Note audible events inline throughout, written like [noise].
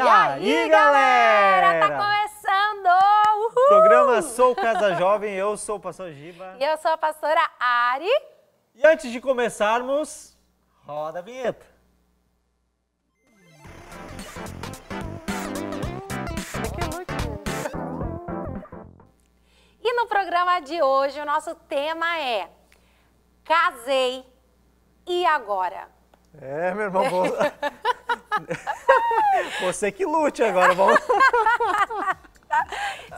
E aí, galera? galera? Tá começando! Uhul! Programa Sou Casa Jovem, eu sou o pastor Giba. E eu sou a pastora Ari. E antes de começarmos, roda a vinheta. E no programa de hoje, o nosso tema é Casei e agora? É, meu irmão, vou... [laughs] você que lute agora, vamos...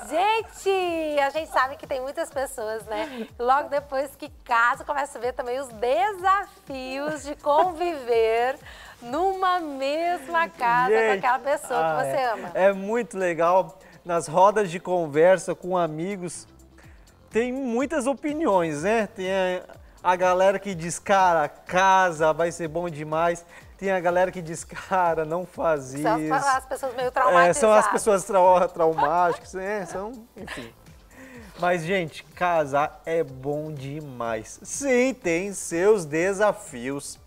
Gente, a gente sabe que tem muitas pessoas, né? Logo depois que casa, começa a ver também os desafios de conviver numa mesma casa gente, com aquela pessoa ah, que você é, ama. É muito legal. Nas rodas de conversa com amigos, tem muitas opiniões, né? Tem a a galera que diz, cara, casa vai ser bom demais. Tem a galera que diz, cara, não faz são isso. São as pessoas meio traumáticas É, são as pessoas traumáticas, é, são, enfim. Mas, gente, casar é bom demais. Sim, tem seus desafios,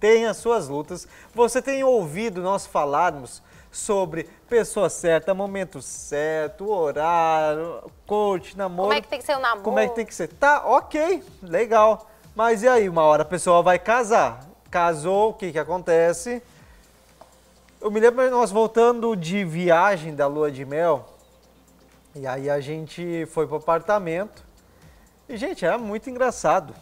tem as suas lutas. Você tem ouvido nós falarmos sobre pessoa certa, momento certo, horário, coach, namoro. Como é que tem que ser o namoro? Como é que tem que ser? Tá, ok, legal. Mas e aí, uma hora a pessoa vai casar. Casou, o que que acontece? Eu me lembro nós voltando de viagem da lua de mel. E aí a gente foi pro apartamento. E, gente, era muito engraçado.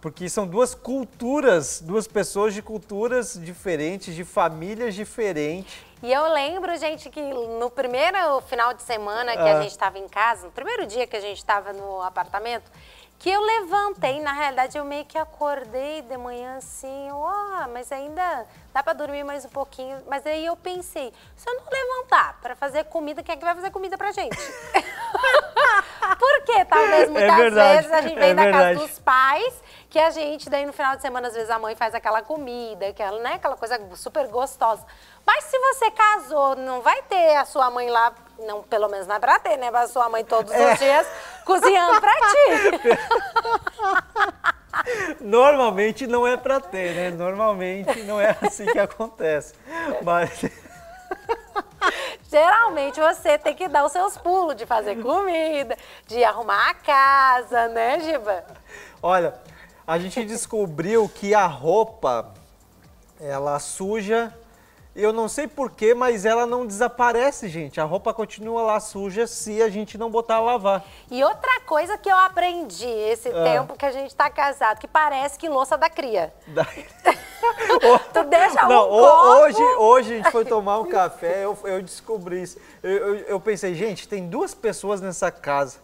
Porque são duas culturas, duas pessoas de culturas diferentes, de famílias diferentes. E eu lembro, gente, que no primeiro final de semana que ah. a gente estava em casa, no primeiro dia que a gente estava no apartamento, que eu levantei, na realidade eu meio que acordei de manhã assim, ó, oh, ah, mas ainda dá para dormir mais um pouquinho. Mas aí eu pensei, se eu não levantar para fazer comida, quem é que vai fazer comida pra gente? [laughs] Porque talvez [laughs] é muitas é verdade, vezes a gente vem é da verdade. casa dos pais, que a gente, daí no final de semana, às vezes a mãe faz aquela comida, aquela, né, aquela coisa super gostosa. Mas se você casou, não vai ter a sua mãe lá, não, pelo menos não é pra ter, né? Mas a sua mãe todos é. os dias cozinhando pra ti. [laughs] Normalmente não é para ter, né? Normalmente não é assim que acontece. Mas geralmente você tem que dar os seus pulos de fazer comida, de arrumar a casa, né, Giba? Olha, a gente descobriu que a roupa, ela suja eu não sei porquê, mas ela não desaparece, gente. A roupa continua lá suja se a gente não botar a lavar. E outra coisa que eu aprendi esse ah. tempo que a gente tá casado, que parece que louça da cria. Da... [laughs] [laughs] tu deixa não, um copo. Hoje, hoje a gente foi tomar um café, eu, eu descobri isso. Eu, eu, eu pensei, gente, tem duas pessoas nessa casa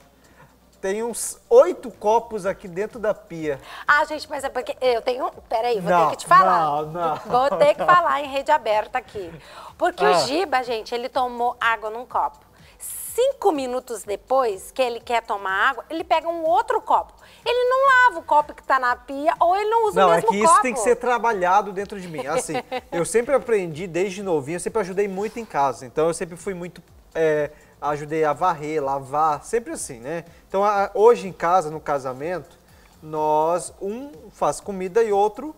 tem uns oito copos aqui dentro da pia. Ah, gente, mas é porque eu tenho... Peraí, vou não, ter que te falar. Não, não, vou ter não. que falar em rede aberta aqui. Porque ah. o Giba, gente, ele tomou água num copo cinco minutos depois que ele quer tomar água, ele pega um outro copo. Ele não lava o copo que está na pia ou ele não usa não, o mesmo copo. Não, é que copo. isso tem que ser trabalhado dentro de mim. Assim, eu sempre aprendi desde novinho, eu sempre ajudei muito em casa. Então eu sempre fui muito... É, ajudei a varrer, lavar, sempre assim, né? Então a, hoje em casa, no casamento, nós, um faz comida e outro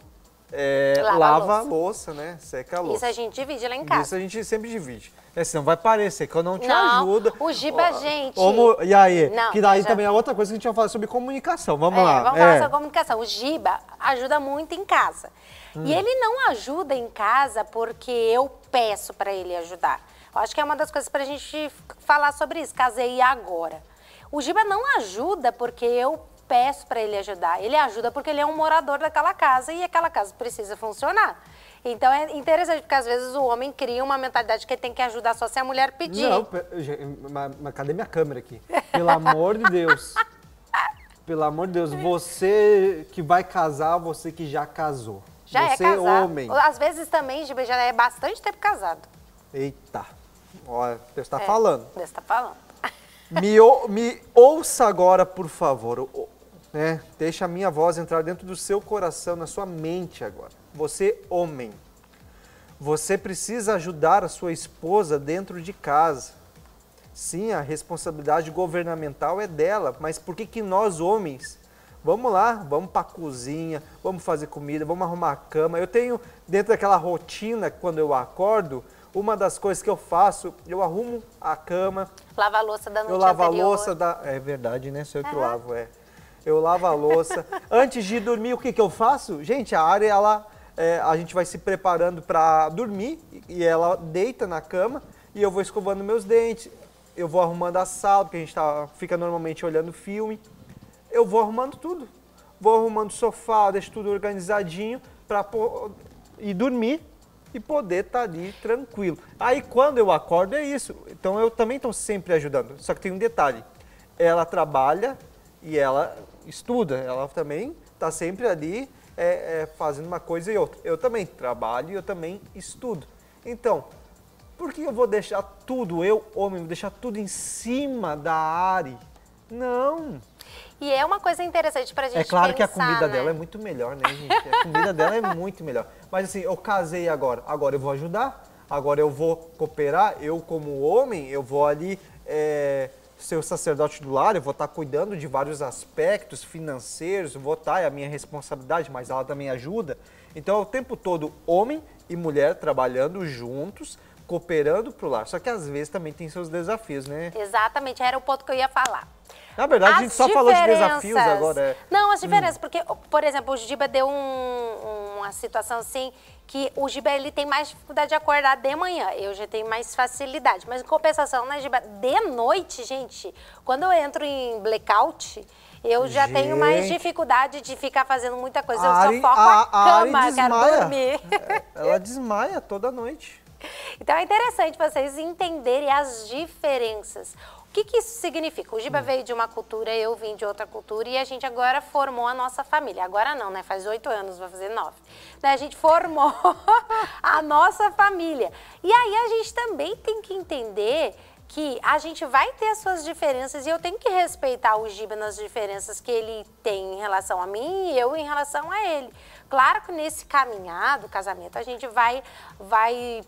é, lava, lava a, louça. louça, né? Seca a louça. Isso a gente divide lá em casa. Isso a gente sempre divide. É assim, não vai parecer que eu não te não, ajudo. O Giba, oh, gente. Como, e aí? Não, que daí já... também é outra coisa que a gente vai falar sobre comunicação. Vamos é, lá. Vamos é. falar sobre comunicação. O Giba ajuda muito em casa. Hum. E ele não ajuda em casa porque eu peço para ele ajudar. Eu acho que é uma das coisas para a gente falar sobre isso. Casei agora. O Giba não ajuda porque eu peço para ele ajudar. Ele ajuda porque ele é um morador daquela casa e aquela casa precisa funcionar. Então é interessante, porque às vezes o homem cria uma mentalidade que ele tem que ajudar só se a mulher pedir. Não, mas, cadê minha câmera aqui? Pelo amor de Deus. Pelo amor de Deus, você que vai casar, você que já casou. Já é você é casado. homem. Às vezes também, já é bastante tempo casado. Eita. olha, Deus está é, falando. Deus está falando. Me, ou, me ouça agora, por favor. Né? Deixa a minha voz entrar dentro do seu coração, na sua mente agora. Você, homem, você precisa ajudar a sua esposa dentro de casa. Sim, a responsabilidade governamental é dela, mas por que, que nós, homens, vamos lá, vamos para a cozinha, vamos fazer comida, vamos arrumar a cama? Eu tenho, dentro daquela rotina, quando eu acordo, uma das coisas que eu faço, eu arrumo a cama. Lava a louça da noite Eu lavo anterior. a louça da... É verdade, né? Sou eu que lavo, é eu lavo a louça. [laughs] Antes de dormir, o que, que eu faço? Gente, a área, ela, é, a gente vai se preparando para dormir e ela deita na cama e eu vou escovando meus dentes, eu vou arrumando a sala, porque a gente tá, fica normalmente olhando filme. Eu vou arrumando tudo. Vou arrumando o sofá, deixo tudo organizadinho para e dormir e poder estar tá ali tranquilo. Aí quando eu acordo é isso. Então eu também estou sempre ajudando. Só que tem um detalhe. Ela trabalha e ela estuda, ela também está sempre ali é, é, fazendo uma coisa e outra. Eu também trabalho e eu também estudo. Então, por que eu vou deixar tudo, eu, homem, deixar tudo em cima da Ari? Não! E é uma coisa interessante pra gente É claro pensar, que a comida né? dela é muito melhor, né, gente? A comida dela é muito melhor. Mas assim, eu casei agora, agora eu vou ajudar, agora eu vou cooperar, eu como homem, eu vou ali é, ser o sacerdote do lar, eu vou estar cuidando de vários aspectos financeiros, vou estar, é a minha responsabilidade, mas ela também ajuda. Então, é o tempo todo, homem e mulher trabalhando juntos, cooperando para o lar. Só que às vezes também tem seus desafios, né? Exatamente, era o ponto que eu ia falar. Na verdade, as a gente só falou de desafios agora. É. Não, as hum. diferenças, hum. porque, por exemplo, o Giba deu um, um uma situação assim que o Giba ele tem mais dificuldade de acordar de manhã. Eu já tenho mais facilidade. Mas em compensação, né, Giba? De noite, gente, quando eu entro em blackout, eu já gente. tenho mais dificuldade de ficar fazendo muita coisa. eu Ari, só foco a, a cama, a quero dormir. [laughs] É, ela desmaia toda noite. Então é interessante vocês entenderem as diferenças. O que, que isso significa? O Giba hum. veio de uma cultura, eu vim de outra cultura e a gente agora formou a nossa família. Agora não, né? Faz oito anos, vai fazer nove. Né? A gente formou [laughs] a nossa família. E aí a gente também tem que entender que a gente vai ter as suas diferenças e eu tenho que respeitar o Giba nas diferenças que ele tem em relação a mim e eu em relação a ele. Claro que nesse caminhar do casamento a gente vai, vai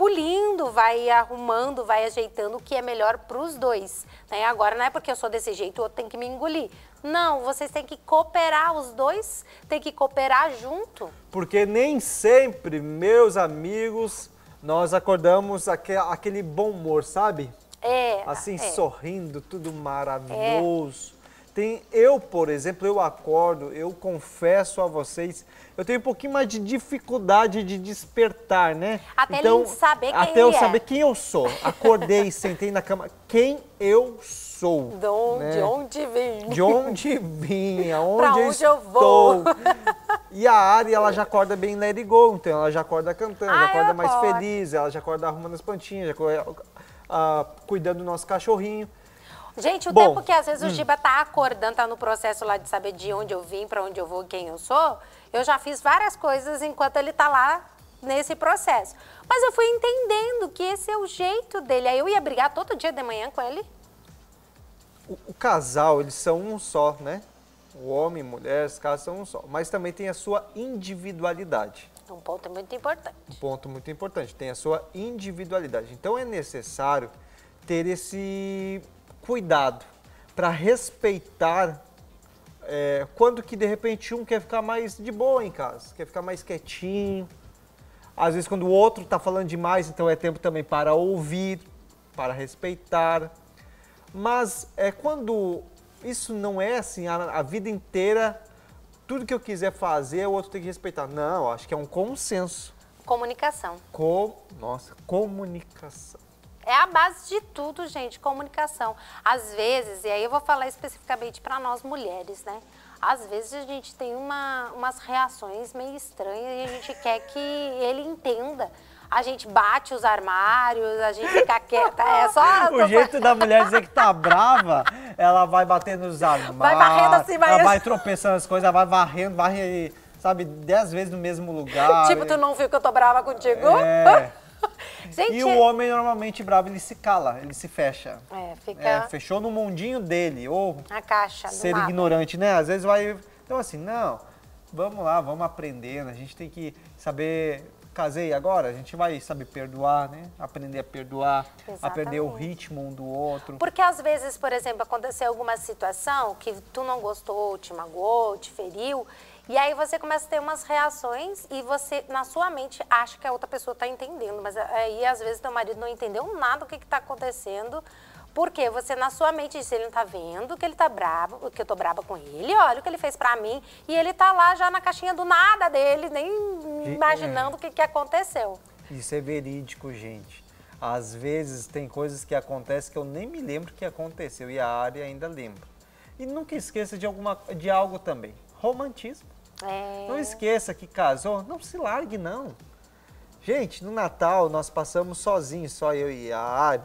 pulindo, vai arrumando, vai ajeitando o que é melhor para os dois. Né? Agora não é porque eu sou desse jeito, o outro tem que me engolir. Não, vocês têm que cooperar, os dois têm que cooperar junto. Porque nem sempre, meus amigos, nós acordamos aquele bom humor, sabe? É. Assim, é. sorrindo, tudo é. maravilhoso. É tem, eu, por exemplo, eu acordo, eu confesso a vocês, eu tenho um pouquinho mais de dificuldade de despertar, né? Até então, saber quem Até eu é. saber quem eu sou. Acordei, [laughs] sentei na cama, quem eu sou. né? De onde vim. De onde vim, [laughs] aonde pra eu onde estou. eu vou. [laughs] E a Ari, ela já acorda bem let it go, então ela já acorda cantando, ah, já acorda mais acordo. feliz, ela já acorda arrumando as plantinhas, já acorda, uh, cuidando do nosso cachorrinho. Gente, o Bom, tempo que às vezes hum. o Giba tá acordando, tá no processo lá de saber de onde eu vim, para onde eu vou, quem eu sou, eu já fiz várias coisas enquanto ele tá lá nesse processo. Mas eu fui entendendo que esse é o jeito dele. Aí eu ia brigar todo dia de manhã com ele. O, o casal, eles são um só, né? O homem mulher, os caras são um só. Mas também tem a sua individualidade. É um ponto muito importante. Um ponto muito importante. Tem a sua individualidade. Então é necessário ter esse cuidado para respeitar é, quando que de repente um quer ficar mais de boa em casa, quer ficar mais quietinho. Às vezes quando o outro está falando demais, então é tempo também para ouvir, para respeitar. Mas é quando isso não é assim, a, a vida inteira, tudo que eu quiser fazer, o outro tem que respeitar. Não, acho que é um consenso. Comunicação. Com, nossa, comunicação. É a base de tudo, gente, comunicação. Às vezes, e aí eu vou falar especificamente para nós mulheres, né? Às vezes a gente tem uma, umas reações meio estranhas e a gente quer que ele entenda a gente bate os armários, a gente fica quieta. É só. [laughs] O jeito da mulher dizer que tá brava, ela vai batendo nos armários. Vai varrendo assim, vai. Ela vai tropeçando as coisas, ela vai varrendo, varre, sabe, dez vezes no mesmo lugar. Tipo, tu não viu que eu tô brava contigo? É. [laughs] Gente, e o é- homem normalmente bravo, ele se cala, ele se fecha. É, fica... É, fechou no mundinho dele, ou... Na caixa, Ser ignorante, né? Às vezes vai... Então assim, não, vamos lá, vamos aprendendo, a gente tem que saber... Casei agora, a gente vai saber perdoar, né? Aprender a perdoar, Exatamente. aprender o ritmo um do outro. Porque às vezes, por exemplo, aconteceu alguma situação que tu não gostou, te magoou, te feriu, e aí você começa a ter umas reações e você, na sua mente, acha que a outra pessoa está entendendo. Mas eh, aí, às vezes, teu marido não entendeu nada do que está acontecendo. Porque você, na sua mente, diz, ele não tá vendo que ele tá bravo, que eu tô brava com ele, olha o que ele fez para mim. E ele tá lá já na caixinha do nada dele, nem é. imaginando o é. que, que aconteceu. Isso é verídico, gente. Às vezes tem coisas que acontecem que eu nem me lembro que aconteceu e a área ainda lembra. E nunca esqueça de, alguma, de algo também romantismo. É. Não esqueça que casou, não se largue não. Gente, no Natal nós passamos sozinhos, só eu e a Ari.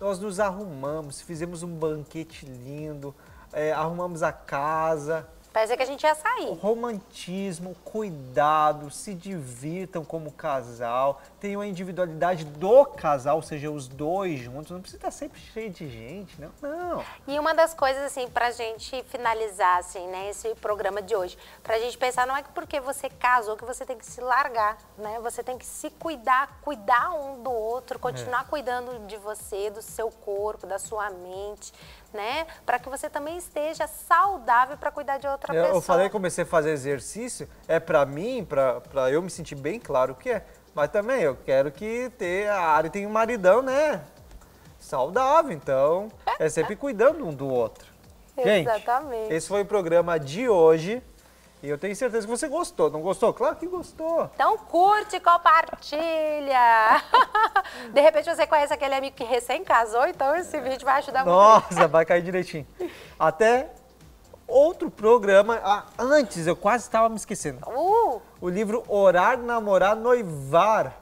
Nós nos arrumamos, fizemos um banquete lindo, é, arrumamos a casa, Parece que a gente ia sair. Romantismo, cuidado, se divirtam como casal, tenham a individualidade do casal, ou seja, os dois juntos. Não precisa estar sempre cheio de gente, não. não. E uma das coisas, assim, pra gente finalizar, assim, né, esse programa de hoje, pra gente pensar, não é que porque você casou que você tem que se largar, né? Você tem que se cuidar, cuidar um do outro, continuar é. cuidando de você, do seu corpo, da sua mente, né? Pra que você também esteja saudável para cuidar de outro outra é, eu, pessoa. Eu falei que comecei a fazer exercício, é para mim, para eu me sentir bem claro o que é. Mas também eu quero que ter, a área tem um maridão, né? Saudável, então é sempre cuidando um do outro. [laughs] Gente, Exatamente. esse foi o programa de hoje. E eu tenho certeza que você gostou. Não gostou? Claro que gostou. Então curte, compartilha. [laughs] De repente você conhece aquele amigo que recém casou, então esse vídeo vai ajudar muito. Nossa, vai cair direitinho. Até outro programa. Ah, antes, eu quase estava me esquecendo. Uh. O livro Orar, Namorar, Noivar.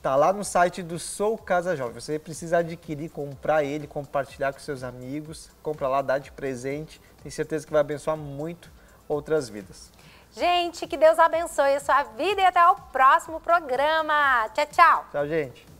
Tá lá no site do Sou Casa Jovem. Você precisa adquirir, comprar ele, compartilhar com seus amigos. Compra lá, dá de presente. Tenho certeza que vai abençoar muito outras vidas. Gente, que Deus abençoe a sua vida e até o próximo programa. Tchau, tchau. Tchau, gente.